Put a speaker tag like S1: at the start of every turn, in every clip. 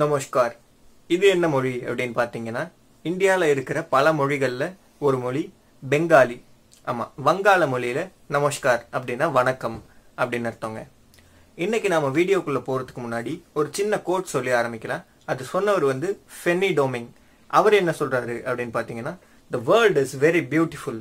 S1: நமஸ்கார் இது என்ன மொழி அப்படின்னு பார்த்தீங்கன்னா இந்தியாவில் இருக்கிற பல மொழிகளில் ஒரு மொழி பெங்காலி ஆமாம் வங்காள மொழியில் நமஸ்கார் அப்படின்னா வணக்கம் அப்படின்னு அர்த்தங்க இன்றைக்கி நம்ம வீடியோக்குள்ளே போகிறதுக்கு முன்னாடி ஒரு சின்ன கோட் சொல்லி ஆரம்பிக்கலாம் அது சொன்னவர் வந்து ஃபென்னி டோமிங் அவர் என்ன சொல்கிறாரு அப்படின்னு பார்த்தீங்கன்னா the world is very beautiful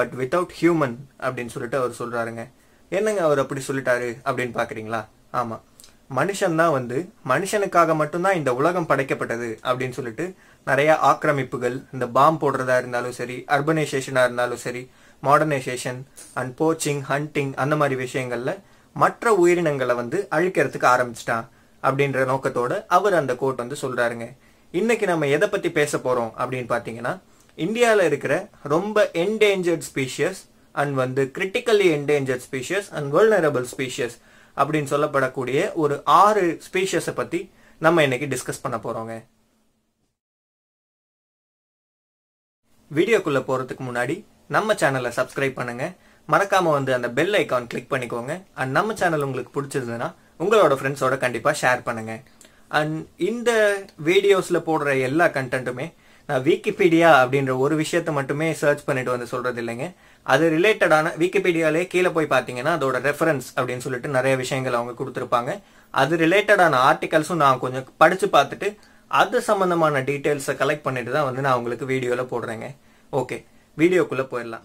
S1: but without human அப்படின்னு சொல்லிட்டு அவர் சொல்கிறாருங்க என்னங்க அவர் அப்படி சொல்லிட்டாரு அப்படின்னு பார்க்குறீங்களா ஆமாம் மனுஷன்தான் வந்து மனுஷனுக்காக மட்டும்தான் இந்த உலகம் படைக்கப்பட்டது அப்படின்னு சொல்லிட்டு நிறைய ஆக்கிரமிப்புகள் இந்த பாம் போடுறதா இருந்தாலும் சரி அர்பனைசேஷனாக இருந்தாலும் சரி மாடர்னைசேஷன் அண்ட் போச்சிங் ஹண்டிங் அந்த மாதிரி விஷயங்கள்ல மற்ற உயிரினங்களை வந்து அழிக்கிறதுக்கு ஆரம்பிச்சிட்டான் அப்படின்ற நோக்கத்தோட அவர் அந்த கோட் வந்து சொல்றாருங்க இன்னைக்கு நம்ம எதை பத்தி பேச போறோம் அப்படின்னு பாத்தீங்கன்னா இந்தியாவில் இருக்கிற ரொம்ப என்டேஞ்சர்ட் ஸ்பீஷியஸ் அண்ட் வந்து critically endangered species and vulnerable species அப்படின்னு சொல்லப்படக்கூடிய ஒரு ஆறு ஸ்பீஷஸை பற்றி நம்ம இன்னைக்கு டிஸ்கஸ் பண்ண போகிறோங்க வீடியோக்குள்ளே போகிறதுக்கு முன்னாடி நம்ம சேனலை சப்ஸ்கிரைப் பண்ணுங்கள் மறக்காமல் வந்து அந்த பெல் ஐக்கான் கிளிக் பண்ணிக்கோங்க அண்ட் நம்ம சேனல் உங்களுக்கு பிடிச்சிருந்ததுன்னா உங்களோட ஃப்ரெண்ட்ஸோட கண்டிப்பாக ஷேர் பண்ணுங்கள் அண்ட் இந்த வீடியோஸில் போடுற எல்லா கண்டென்ட்டுமே நான் விக்கிபீடியா அப்படின்ற ஒரு விஷயத்த மட்டுமே சர்ச் பண்ணிட்டு வந்து சொல்றது இல்லைங்க அது ரிலேட்டடான விக்கிபீடியாலே கீழே போய் பார்த்தீங்கன்னா அதோட ரெஃபரன்ஸ் அப்படின்னு சொல்லிட்டு நிறைய விஷயங்கள் அவங்க கொடுத்துருப்பாங்க அது ரிலேட்டடான ஆர்டிகல்ஸும் நான் கொஞ்சம் படித்து பார்த்துட்டு அது சம்மந்தமான டீட்டெயில்ஸை கலெக்ட் பண்ணிட்டு தான் வந்து நான் உங்களுக்கு வீடியோவில் போடுறேங்க ஓகே வீடியோக்குள்ளே போயிடலாம்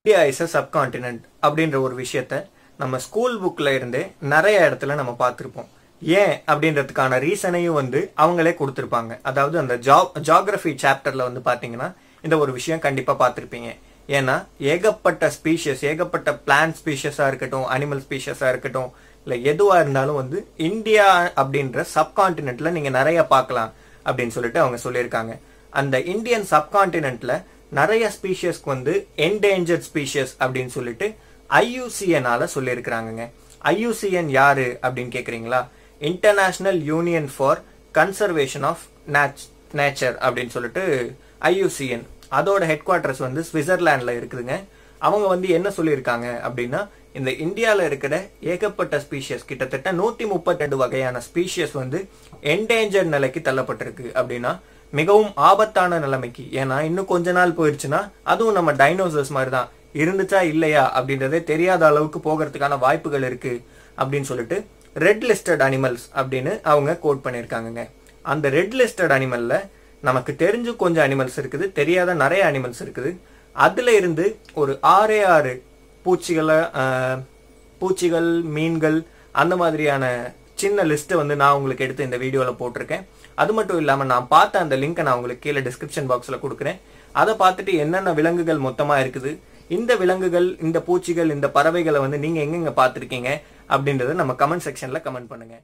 S1: இந்தியா இஸ் அ சப்கான்டினென்ட் அப்படின்ற ஒரு விஷயத்த நம்ம ஸ்கூல் புக்கில் இருந்தே நிறைய இடத்துல நம்ம பார்த்துருப்போம் ஏன் அப்படின்றதுக்கான ரீசனையும் வந்து அவங்களே கொடுத்துருப்பாங்க அதாவது அந்த ஜா ஜாகிரஃபி சாப்டரில் வந்து பார்த்தீங்கன்னா இந்த ஒரு விஷயம் கண்டிப்பாக பார்த்துருப்பீங்க ஏன்னா ஏகப்பட்ட ஸ்பீஷியஸ் ஏகப்பட்ட பிளான் ஸ்பீஷியஸாக இருக்கட்டும் அனிமல் ஸ்பீஷஸாக இருக்கட்டும் இல்லை எதுவாக இருந்தாலும் வந்து இந்தியா அப்படின்ற சப்கான்டினென்ட்டில் நீங்கள் நிறைய பார்க்கலாம் அப்படின்னு சொல்லிட்டு அவங்க சொல்லியிருக்காங்க அந்த இந்தியன் சப்கான்டினென்ட்டில் நிறைய ஸ்பீஷியஸ்க்கு வந்து என்டேஞ்சர்ட் ஸ்பீஷியஸ் அப்படின்னு சொல்லிட்டு ஐயூசிஎனால் சொல்லியிருக்கிறாங்கங்க ஐயூசிஎன் யாரு அப்படின்னு கேட்குறீங்களா international union for conservation of nature அப்படின்னு சொல்லிட்டு ஐயூசிஎன் அதோட ஹெட் குவார்ட்டர்ஸ் வந்து சுவிட்சர்லாண்டில் இருக்குதுங்க அவங்க வந்து என்ன சொல்லியிருக்காங்க அப்படின்னா இந்த இந்தியாவில் இருக்கிற ஏகப்பட்ட ஸ்பீஷியஸ் கிட்டத்தட்ட நூற்றி முப்பத்தி ரெண்டு வகையான ஸ்பீஷியஸ் வந்து என்டேஞ்சர் நிலைக்கு தள்ளப்பட்டிருக்கு அப்படின்னா மிகவும் ஆபத்தான நிலைமைக்கு ஏன்னா இன்னும் கொஞ்ச நாள் போயிடுச்சுன்னா அதுவும் நம்ம டைனோசர்ஸ் மாதிரி தான் இருந்துச்சா இல்லையா அப்படின்றதே தெரியாத அளவுக்கு போகிறதுக்கான வாய்ப்புகள் இருக்கு அப்படின்னு சொல்லிட்டு ரெட் லிஸ்டட் அனிமல்ஸ் அப்படின்னு அவங்க கோட் பண்ணியிருக்காங்கங்க அந்த ரெட் லிஸ்டட் அனிமலில் நமக்கு தெரிஞ்சு கொஞ்சம் அனிமல்ஸ் இருக்குது தெரியாத நிறைய அனிமல்ஸ் இருக்குது அதில் இருந்து ஒரு ஆறே ஆறு பூச்சிகளை பூச்சிகள் மீன்கள் அந்த மாதிரியான சின்ன லிஸ்ட்டை வந்து நான் உங்களுக்கு எடுத்து இந்த வீடியோவில் போட்டிருக்கேன் அது மட்டும் இல்லாமல் நான் பார்த்த அந்த லிங்க்கை நான் உங்களுக்கு கீழே டிஸ்கிரிப்ஷன் பாக்ஸில் கொடுக்குறேன் அதை பார்த்துட்டு என்னென்ன விலங்குகள் மொத்தமாக இருக்குது இந்த விலங்குகள் இந்த பூச்சிகள் இந்த பறவைகளை வந்து நீங்கள் எங்கெங்கே பார்த்துருக்கீங்க அப்படின்றத நம்ம கமெண்ட் செக்ஷனில் கமெண்ட் பண்ணுங்கள்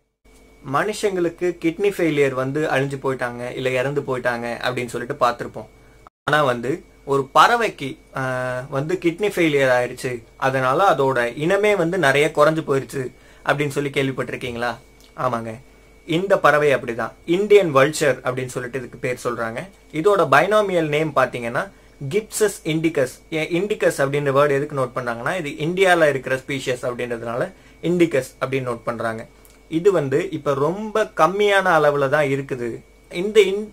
S1: மனுஷங்களுக்கு கிட்னி ஃபெயிலியர் வந்து அழிஞ்சு போயிட்டாங்க இல்லை இறந்து போயிட்டாங்க அப்படின்னு சொல்லிட்டு பார்த்துருப்போம் ஆனால் வந்து ஒரு பறவைக்கு வந்து கிட்னி ஃபெயிலியர் ஆயிடுச்சு அதனால அதோட இனமே வந்து நிறைய குறைஞ்சு போயிடுச்சு அப்படின்னு சொல்லி கேள்விப்பட்டிருக்கீங்களா ஆமாங்க இந்த பறவை அப்படிதான் இந்தியன் வல்ச்சர் அப்படின்னு சொல்லிட்டு இதுக்கு பேர் சொல்றாங்க இதோட பைனாமியல் நேம் பார்த்தீங்கன்னா கிப்சஸ் இண்டிகஸ் இண்டிகஸ் அப்படின்ற வேர்டு எதுக்கு நோட் பண்ணுறாங்கன்னா இது இந்தியாவில் இருக்கிற ஸ்பீஷியஸ் அப்படின்றதுனால இண்டிகஸ் அப்படின்னு நோட் பண்ணுறாங்க இது வந்து இப்போ ரொம்ப கம்மியான அளவில் தான் இருக்குது இந்த இன்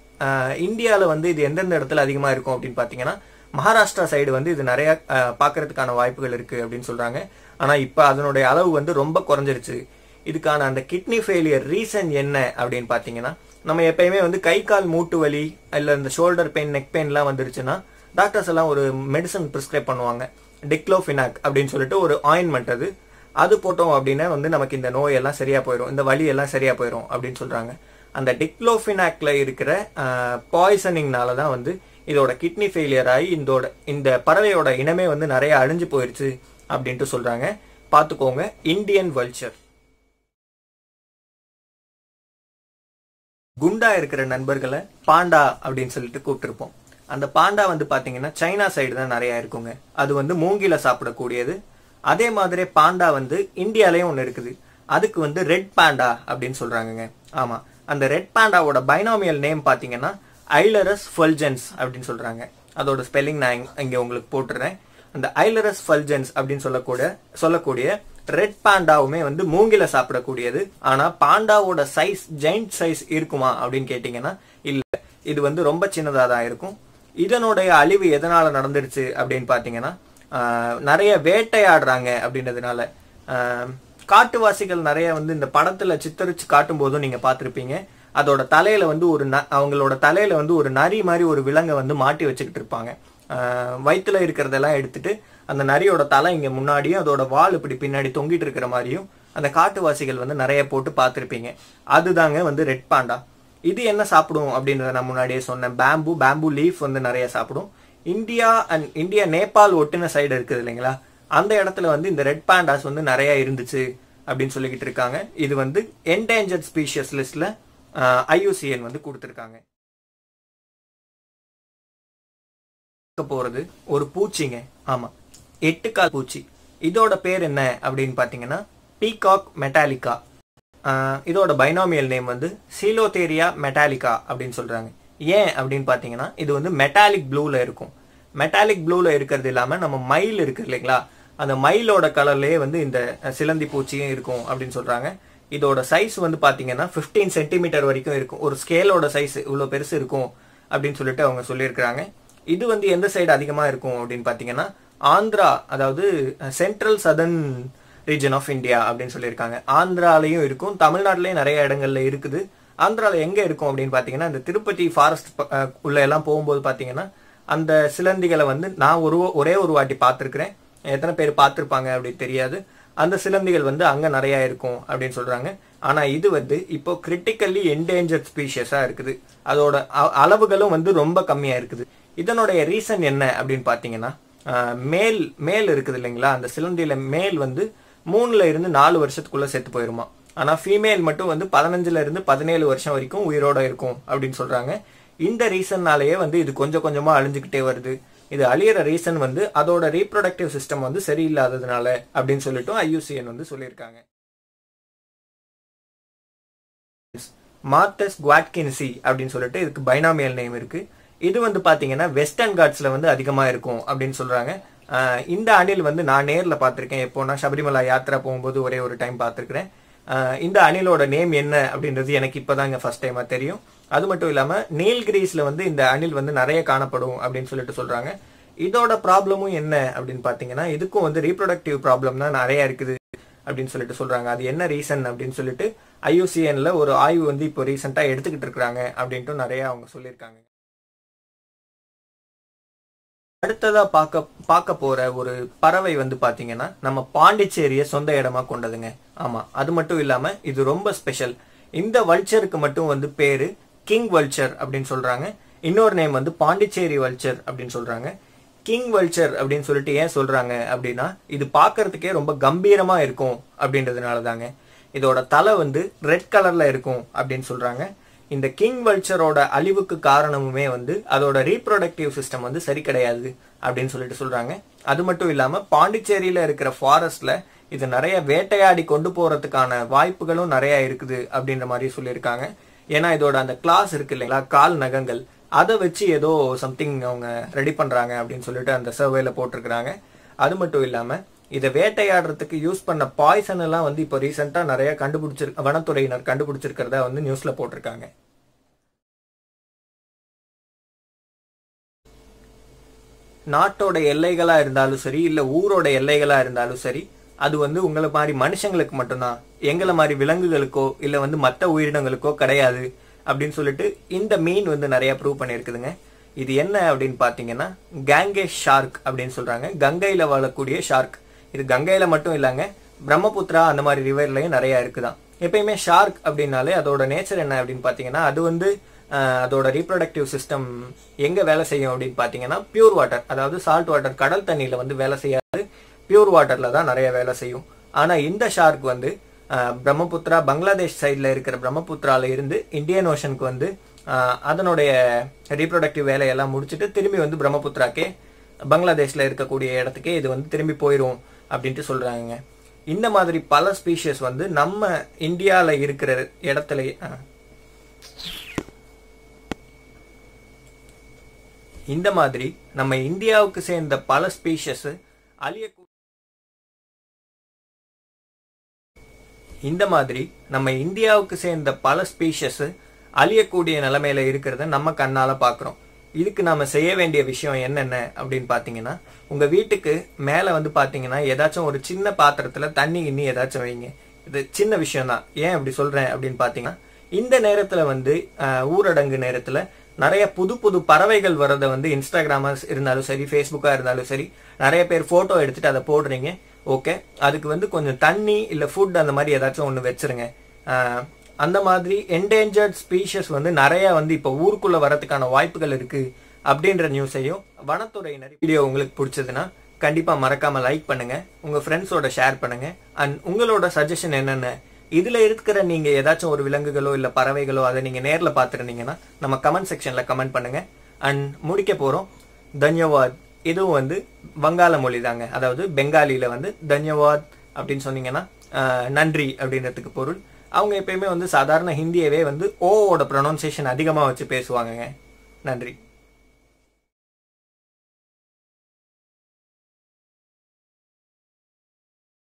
S1: இந்தியாவில் வந்து இது எந்தெந்த இடத்துல அதிகமாக இருக்கும் அப்படின்னு பார்த்தீங்கன்னா மகாராஷ்டிரா சைடு வந்து இது நிறையா பார்க்கறதுக்கான வாய்ப்புகள் இருக்குது அப்படின்னு சொல்கிறாங்க ஆனால் இப்போ அதனுடைய அளவு வந்து ரொம்ப குறைஞ்சிருச்சு இதுக்கான அந்த கிட்னி ஃபெயிலியர் ரீசன் என்ன அப்படின்னு பார்த்தீங்கன்னா நம்ம எப்பயுமே வந்து கை கால் மூட்டு வலி இல்லை இந்த ஷோல்டர் பெயின் நெக் பெயின்லாம் வந்துருச்சுன்னா டாக்டர்ஸ் எல்லாம் ஒரு மெடிசன் ப்ரிஸ்கிரைப் பண்ணுவாங்க டிக்ளோஃபினாக் அப்படின்னு சொல்லிட்டு ஒரு ஆயின்மெண்ட் அது அது போட்டோம் அப்படின்னா வந்து நமக்கு இந்த நோயெல்லாம் சரியாக போயிடும் இந்த வழி எல்லாம் சரியாக போயிடும் அப்படின்னு சொல்கிறாங்க அந்த டிக்ளோஃபினாக்ல இருக்கிற பாய்சனிங்னால தான் வந்து இதோட கிட்னி ஃபெயிலியர் ஆகி இதோட இந்த பறவையோட இனமே வந்து நிறைய அழிஞ்சு போயிடுச்சு அப்படின்ட்டு சொல்கிறாங்க பார்த்துக்கோங்க இந்தியன் வல்ச்சர் குண்டா இருக்கிற நண்பர்களை பாண்டா அப்படின்னு சொல்லிட்டு கூப்பிட்டுருப்போம் அந்த பாண்டா வந்து பார்த்தீங்கன்னா சைனா சைடு தான் நிறையா இருக்குங்க அது வந்து மூங்கில சாப்பிடக்கூடியது அதே மாதிரி பாண்டா வந்து இந்தியாலேயும் ஒன்று இருக்குது அதுக்கு வந்து ரெட் பாண்டா அப்படின்னு சொல்கிறாங்கங்க ஆமாம் அந்த ரெட் பாண்டாவோட பைனாமியல் நேம் பார்த்தீங்கன்னா ஐலரஸ் ஃபல்ஜென்ஸ் அப்படின்னு சொல்கிறாங்க அதோட ஸ்பெல்லிங் நான் இங்கே உங்களுக்கு போட்டுறேன் அந்த ஐலரஸ் ஃபல்ஜென்ஸ் அப்படின்னு சொல்லக்கூட சொல்லக்கூடிய ரெட் பாண்டாவுமே வந்து மூங்கில சாப்பிடக்கூடியது ஆனால் பாண்டாவோட சைஸ் ஜெயிண்ட் சைஸ் இருக்குமா அப்படின்னு கேட்டிங்கன்னா இல்லை இது வந்து ரொம்ப சின்னதாக தான் இருக்கும் இதனுடைய அழிவு எதனால் நடந்துருச்சு அப்படின்னு பார்த்தீங்கன்னா நிறைய வேட்டையாடுறாங்க அப்படின்றதுனால காட்டுவாசிகள் நிறைய வந்து இந்த படத்தில் சித்தரிச்சு காட்டும் போதும் நீங்கள் பார்த்துருப்பீங்க அதோட தலையில வந்து ஒரு ந அவங்களோட தலையில வந்து ஒரு நரி மாதிரி ஒரு விலங்கை வந்து மாட்டி வச்சுக்கிட்டு இருப்பாங்க வயிற்றுல இருக்கிறதெல்லாம் எடுத்துட்டு அந்த நரியோட தலை இங்கே முன்னாடியும் அதோட வால் இப்படி பின்னாடி தொங்கிட்டு இருக்கிற மாதிரியும் அந்த காட்டுவாசிகள் வந்து நிறைய போட்டு பார்த்துருப்பீங்க அதுதாங்க வந்து ரெட் பாண்டா இது என்ன சாப்பிடும் அப்படின்றத நான் முன்னாடியே சொன்னேன் பேம்பு பேம்பு லீஃப் வந்து நிறைய சாப்பிடும் இந்தியா அண்ட் இந்தியா நேபாள் ஒட்டின சைடு இருக்குது இல்லைங்களா அந்த இடத்துல வந்து இந்த ரெட் பேண்டாஸ் வந்து நிறைய இருந்துச்சு அப்படின்னு சொல்லிக்கிட்டு இருக்காங்க இது வந்து என்டேஞ்சர்ட் ஸ்பீஷியஸ் லிஸ்ட்ல ஐயூசிஎன் வந்து கொடுத்துருக்காங்க போறது ஒரு பூச்சிங்க ஆமா எட்டுக்கால் பூச்சி இதோட பேர் என்ன அப்படின்னு பாத்தீங்கன்னா பீகாக் மெட்டாலிக்கா இதோட பைனாமியல் நேம் வந்து சீலோதேரியா மெட்டாலிக்கா அப்படின்னு சொல்கிறாங்க ஏன் அப்படின்னு பார்த்தீங்கன்னா இது வந்து மெட்டாலிக் ப்ளூவில் இருக்கும் மெட்டாலிக் ப்ளூவில் இருக்கிறது இல்லாமல் நம்ம மயில் இருக்குது இல்லைங்களா அந்த மயிலோட கலர்லேயே வந்து இந்த சிலந்தி பூச்சியும் இருக்கும் அப்படின்னு சொல்கிறாங்க இதோட சைஸ் வந்து பார்த்தீங்கன்னா ஃபிஃப்டீன் சென்டிமீட்டர் வரைக்கும் இருக்கும் ஒரு ஸ்கேலோட சைஸ் இவ்வளோ பெருசு இருக்கும் அப்படின்னு சொல்லிட்டு அவங்க சொல்லியிருக்கிறாங்க இது வந்து எந்த சைடு அதிகமாக இருக்கும் அப்படின்னு பார்த்தீங்கன்னா ஆந்திரா அதாவது central southern region of India அப்படின்னு சொல்லியிருக்காங்க ஆந்திராலையும் இருக்கும் தமிழ்நாட்டிலையும் நிறைய இடங்கள்ல இருக்குது ஆந்திராவில் எங்கே இருக்கும் அப்படின்னு பார்த்தீங்கன்னா இந்த திருப்பதி ஃபாரஸ்ட் உள்ள எல்லாம் போகும்போது பார்த்தீங்கன்னா அந்த சிலந்திகளை வந்து நான் ஒரு ஒரே ஒரு வாட்டி பார்த்துருக்குறேன் எத்தனை பேர் பார்த்துருப்பாங்க அப்படின்னு தெரியாது அந்த சிலந்திகள் வந்து அங்கே நிறையா இருக்கும் அப்படின்னு சொல்கிறாங்க ஆனால் இது வந்து இப்போ கிரிட்டிக்கல்லி என்டேஞ்சர்ட் ஸ்பீஷஸாக இருக்குது அதோட அளவுகளும் வந்து ரொம்ப கம்மியாக இருக்குது இதனுடைய ரீசன் என்ன அப்படின்னு பார்த்தீங்கன்னா மேல் மேல் இருக்குது இல்லைங்களா அந்த சிலந்தியில் மேல் வந்து மூணுல இருந்து நாலு வருஷத்துக்குள்ள செத்து போயிருமா ஆனா ஃபீமேல் மட்டும் வந்து பதினஞ்சுல இருந்து பதினேழு வருஷம் வரைக்கும் உயிரோட இருக்கும் அப்படின்னு சொல்றாங்க இந்த ரீசன்னாலேயே வந்து இது கொஞ்சம் கொஞ்சமா அழிஞ்சுக்கிட்டே வருது இது அழியிற ரீசன் வந்து அதோட ரீப்ரொடக்டிவ் சிஸ்டம் வந்து சரியில்லாததுனால அப்படின்னு சொல்லிட்டு ஐயூசிஎன் வந்து சொல்லியிருக்காங்க மார்த்தஸ் குவாட்கின்சி அப்படின்னு சொல்லிட்டு இதுக்கு பைனாமியல் நேம் இருக்கு இது வந்து பாத்தீங்கன்னா வெஸ்டர்ன் காட்ஸ்ல வந்து அதிகமா இருக்கும் அப்படின்னு சொல்றாங்க இந்த அணில் வந்து நான் நேரில் பார்த்துருக்கேன் நான் சபரிமலா யாத்திரா போகும்போது ஒரே ஒரு டைம் பார்த்துருக்குறேன் இந்த அணிலோட நேம் என்ன அப்படின்றது எனக்கு இப்போதாங்க ஃபர்ஸ்ட் டைமாக தெரியும் அது மட்டும் இல்லாமல் நீல்கிரீஸில் வந்து இந்த அணில் வந்து நிறைய காணப்படும் அப்படின்னு சொல்லிட்டு சொல்கிறாங்க இதோட ப்ராப்ளமும் என்ன அப்படின்னு பார்த்தீங்கன்னா இதுக்கும் வந்து ரீப்ரொடக்டிவ் ப்ராப்ளம் தான் நிறையா இருக்குது அப்படின்னு சொல்லிட்டு சொல்கிறாங்க அது என்ன ரீசன் அப்படின்னு சொல்லிட்டு ஐயூசிஎனில் ஒரு ஆய்வு வந்து இப்போ ரீசெண்டாக எடுத்துக்கிட்டு இருக்கிறாங்க அப்படின்ட்டு நிறையா அவங்க சொல்லியிருக்காங்க அடுத்ததாக பார்க்க பார்க்க போகிற ஒரு பறவை வந்து பாத்தீங்கன்னா நம்ம பாண்டிச்சேரியை சொந்த இடமா கொண்டதுங்க ஆமாம் அது மட்டும் இல்லாமல் இது ரொம்ப ஸ்பெஷல் இந்த வல்ச்சருக்கு மட்டும் வந்து பேர் கிங் வல்ச்சர் அப்படின்னு சொல்கிறாங்க இன்னொரு நேம் வந்து பாண்டிச்சேரி வல்ச்சர் அப்படின்னு சொல்கிறாங்க கிங் வல்ச்சர் அப்படின்னு சொல்லிட்டு ஏன் சொல்கிறாங்க அப்படின்னா இது பார்க்கறதுக்கே ரொம்ப கம்பீரமாக இருக்கும் அப்படின்றதுனால தாங்க இதோட தலை வந்து ரெட் கலரில் இருக்கும் அப்படின்னு சொல்கிறாங்க இந்த கிங் வல்ச்சரோட அழிவுக்கு காரணமுமே வந்து அதோட ரீப்ரொடக்டிவ் சிஸ்டம் வந்து சரி கிடையாது அப்படின்னு சொல்லிட்டு சொல்றாங்க அது மட்டும் இல்லாம பாண்டிச்சேரியில இருக்கிற ஃபாரஸ்ட்ல இது நிறைய வேட்டையாடி கொண்டு போறதுக்கான வாய்ப்புகளும் நிறைய இருக்குது அப்படின்ற மாதிரி சொல்லியிருக்காங்க ஏன்னா இதோட அந்த கிளாஸ் இருக்கு இல்லைங்களா கால் நகங்கள் அதை வச்சு ஏதோ சம்திங் அவங்க ரெடி பண்றாங்க அப்படின்னு சொல்லிட்டு அந்த சர்வேல போட்டிருக்கிறாங்க அது மட்டும் இல்லாமல் இதை வேட்டையாடுறதுக்கு யூஸ் பண்ண பாய்சன் எல்லாம் வந்து இப்போ ரீசெண்டாக நிறைய கண்டுபிடிச்சிரு வனத்துறையினர் கண்டுபிடிச்சிருக்கிறதா வந்து நியூஸில் போட்டிருக்காங்க நாட்டோட எல்லைகளாக இருந்தாலும் சரி இல்லை ஊரோட எல்லைகளாக இருந்தாலும் சரி அது வந்து உங்களை மாதிரி மனுஷங்களுக்கு மட்டும்தான் எங்களை மாதிரி விலங்குகளுக்கோ இல்லை வந்து மற்ற உயிரினங்களுக்கோ கிடையாது அப்படின்னு சொல்லிட்டு இந்த மீன் வந்து நிறைய ப்ரூவ் பண்ணியிருக்குதுங்க இது என்ன அப்படின்னு பார்த்தீங்கன்னா கேங்கே ஷார்க் அப்படின்னு சொல்கிறாங்க கங்கையில் வாழக்கூடிய ஷார்க் இது கங்கையில் மட்டும் இல்லாங்க பிரம்மபுத்திரா அந்த மாதிரி ரிவர்லையும் நிறையா இருக்குதான் எப்பயுமே ஷார்க் அப்படின்னாலே அதோட நேச்சர் என்ன அப்படின்னு பார்த்தீங்கன்னா அது வந்து அதோட ரீப்ரொடக்டிவ் சிஸ்டம் எங்கே வேலை செய்யும் அப்படின்னு பார்த்தீங்கன்னா பியூர் வாட்டர் அதாவது சால்ட் வாட்டர் கடல் தண்ணியில் வந்து வேலை செய்யாது பியூர் வாட்டரில் தான் நிறைய வேலை செய்யும் ஆனால் இந்த ஷார்க் வந்து பிரம்மபுத்திரா பங்களாதேஷ் சைடில் இருக்கிற பிரம்மபுத்திரால இருந்து இந்தியன் ஓஷனுக்கு வந்து அதனுடைய ரீப்ரொடக்டிவ் வேலையெல்லாம் முடிச்சுட்டு திரும்பி வந்து பிரம்மபுத்திராக்கே பங்களாதேஷில் இருக்கக்கூடிய இடத்துக்கே இது வந்து திரும்பி போயிடும் அப்படின்ட்டு சொல்கிறாங்க இந்த மாதிரி பல ஸ்பீஷஸ் வந்து நம்ம இந்தியாவில் இருக்கிற இடத்துல இந்த மாதிரி நம்ம இந்தியாவுக்கு சேர்ந்த பல ஸ்பீஷஸ் அழிய இந்த மாதிரி நம்ம இந்தியாவுக்கு சேர்ந்த பல ஸ்பீஷஸ் அழியக்கூடிய நிலைமையில இருக்கிறத நம்ம கண்ணால் பார்க்குறோம் இதுக்கு நாம செய்ய வேண்டிய விஷயம் என்னென்ன அப்படின்னு பார்த்தீங்கன்னா உங்கள் வீட்டுக்கு மேலே வந்து பார்த்தீங்கன்னா ஏதாச்சும் ஒரு சின்ன பாத்திரத்தில் தண்ணி இன்னி ஏதாச்சும் வைங்க இது சின்ன விஷயம் தான் ஏன் அப்படி சொல்கிறேன் அப்படின்னு பார்த்தீங்கன்னா இந்த நேரத்தில் வந்து ஊரடங்கு நேரத்தில் நிறைய புது புது பறவைகள் வர்றதை வந்து இன்ஸ்டாகிராமாக இருந்தாலும் சரி ஃபேஸ்புக்காக இருந்தாலும் சரி நிறைய பேர் ஃபோட்டோ எடுத்துகிட்டு அதை போடுறீங்க ஓகே அதுக்கு வந்து கொஞ்சம் தண்ணி இல்லை ஃபுட் அந்த மாதிரி ஏதாச்சும் ஒன்று வச்சிருங்க அந்த மாதிரி என்டேஞ்சர்ட் ஸ்பீஷஸ் வந்து நிறைய வந்து இப்போ ஊருக்குள்ளே வரதுக்கான வாய்ப்புகள் இருக்குது அப்படின்ற நியூஸையும் வனத்துறையினர் வீடியோ உங்களுக்கு பிடிச்சதுன்னா கண்டிப்பாக மறக்காமல் லைக் பண்ணுங்கள் உங்கள் ஃப்ரெண்ட்ஸோட ஷேர் பண்ணுங்கள் அண்ட் உங்களோட சஜஷன் என்னென்ன இதில் இருக்கிற நீங்கள் ஏதாச்சும் ஒரு விலங்குகளோ இல்லை பறவைகளோ அதை நீங்கள் நேரில் பார்த்துருந்தீங்கன்னா நம்ம கமெண்ட் செக்ஷனில் கமெண்ட் பண்ணுங்கள் அண்ட் முடிக்க போகிறோம் தன்யவாத் இதுவும் வந்து வங்காள மொழி தாங்க அதாவது பெங்காலியில் வந்து தன்யவாத் அப்படின்னு சொன்னீங்கன்னா நன்றி அப்படின்றதுக்கு பொருள் அவங்க எப்பயுமே வந்து சாதாரண ஹிந்தியவே வந்து ஓவோட ப்ரொனவுன்சியேஷன் அதிகமாக வச்சு பேசுவாங்கங்க நன்றி